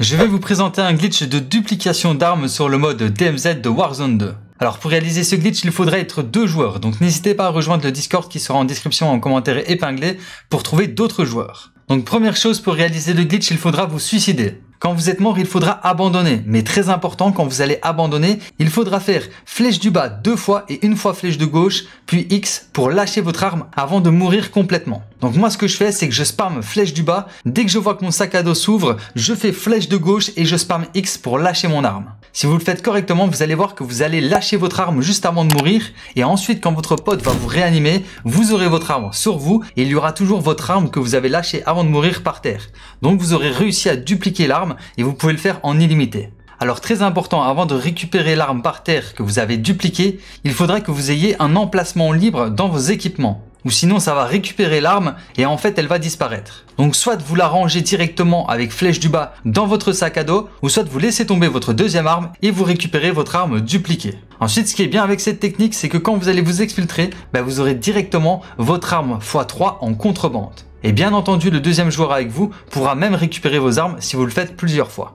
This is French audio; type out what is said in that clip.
Je vais vous présenter un glitch de duplication d'armes sur le mode DMZ de Warzone 2. Alors pour réaliser ce glitch, il faudrait être deux joueurs, donc n'hésitez pas à rejoindre le Discord qui sera en description en commentaire épinglé pour trouver d'autres joueurs. Donc première chose pour réaliser le glitch, il faudra vous suicider. Quand vous êtes mort, il faudra abandonner. Mais très important, quand vous allez abandonner, il faudra faire flèche du bas deux fois et une fois flèche de gauche, puis X pour lâcher votre arme avant de mourir complètement. Donc moi, ce que je fais, c'est que je spam flèche du bas. Dès que je vois que mon sac à dos s'ouvre, je fais flèche de gauche et je spam X pour lâcher mon arme. Si vous le faites correctement, vous allez voir que vous allez lâcher votre arme juste avant de mourir et ensuite quand votre pote va vous réanimer, vous aurez votre arme sur vous et il y aura toujours votre arme que vous avez lâchée avant de mourir par terre. Donc vous aurez réussi à dupliquer l'arme et vous pouvez le faire en illimité. Alors très important, avant de récupérer l'arme par terre que vous avez dupliquée, il faudra que vous ayez un emplacement libre dans vos équipements ou sinon ça va récupérer l'arme et en fait elle va disparaître. Donc soit vous la rangez directement avec flèche du bas dans votre sac à dos, ou soit vous laissez tomber votre deuxième arme et vous récupérez votre arme dupliquée. Ensuite, ce qui est bien avec cette technique, c'est que quand vous allez vous exfiltrer, bah vous aurez directement votre arme x3 en contrebande. Et bien entendu, le deuxième joueur avec vous pourra même récupérer vos armes si vous le faites plusieurs fois.